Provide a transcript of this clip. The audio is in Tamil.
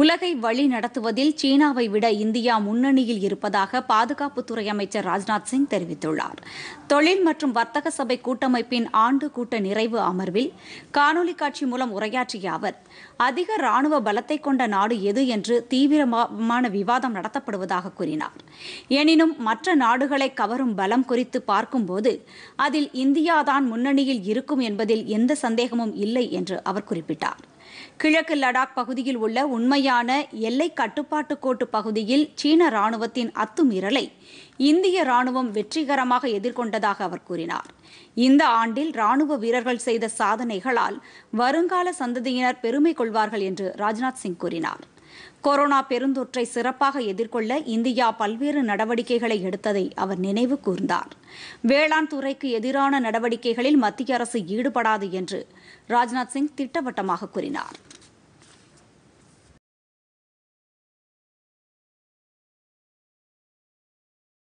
உலகை வழி நடத்துவதில் சீனாவை விட இந்தியா முன்னணியில் இருப்பதாக பாதுகாப்புத்துறை அமைச்சர் ராஜ்நாத் சிங் தெரிவித்துள்ளார் தொழில் மற்றும் வர்த்தக சபை கூட்டமைப்பின் ஆண்டு கூட்ட நிறைவு அமர்வில் காணொலி காட்சி மூலம் உரையாற்றிய அவர் அதிக ராணுவ பலத்தை கொண்ட நாடு எது என்று தீவிரமான விவாதம் நடத்தப்படுவதாக கூறினார் எனினும் மற்ற நாடுகளை கவரும் பலம் குறித்து பார்க்கும்போது அதில் இந்தியாதான் முன்னணியில் இருக்கும் என்பதில் எந்த சந்தேகமும் இல்லை என்று அவர் குறிப்பிட்டார் கிழக்கு லடாக் பகுதியில் உள்ள உண்மையான எல்லை கட்டுப்பாட்டு கோட்டு பகுதியில் சீன ராணுவத்தின் அத்துமீறலை இந்திய ராணுவம் வெற்றிகரமாக எதிர்கொண்டதாக அவர் கூறினார் இந்த ஆண்டில் ராணுவ வீரர்கள் செய்த சாதனைகளால் வருங்கால சந்ததியினர் பெருமை கொள்வார்கள் என்று ராஜ்நாத் சிங் கூறினார் கொரோனா பெருந்தொற்றை சிறப்பாக எதிர்கொள்ள இந்தியா பல்வேறு நடவடிக்கைகளை எடுத்ததை அவர் நினைவு கூர்ந்தார் வேளாண் துறைக்கு எதிரான நடவடிக்கைகளில் மத்திய அரசு ஈடுபடாது என்று ராஜ்நாத் சிங் திட்டவட்டமாக கூறினார்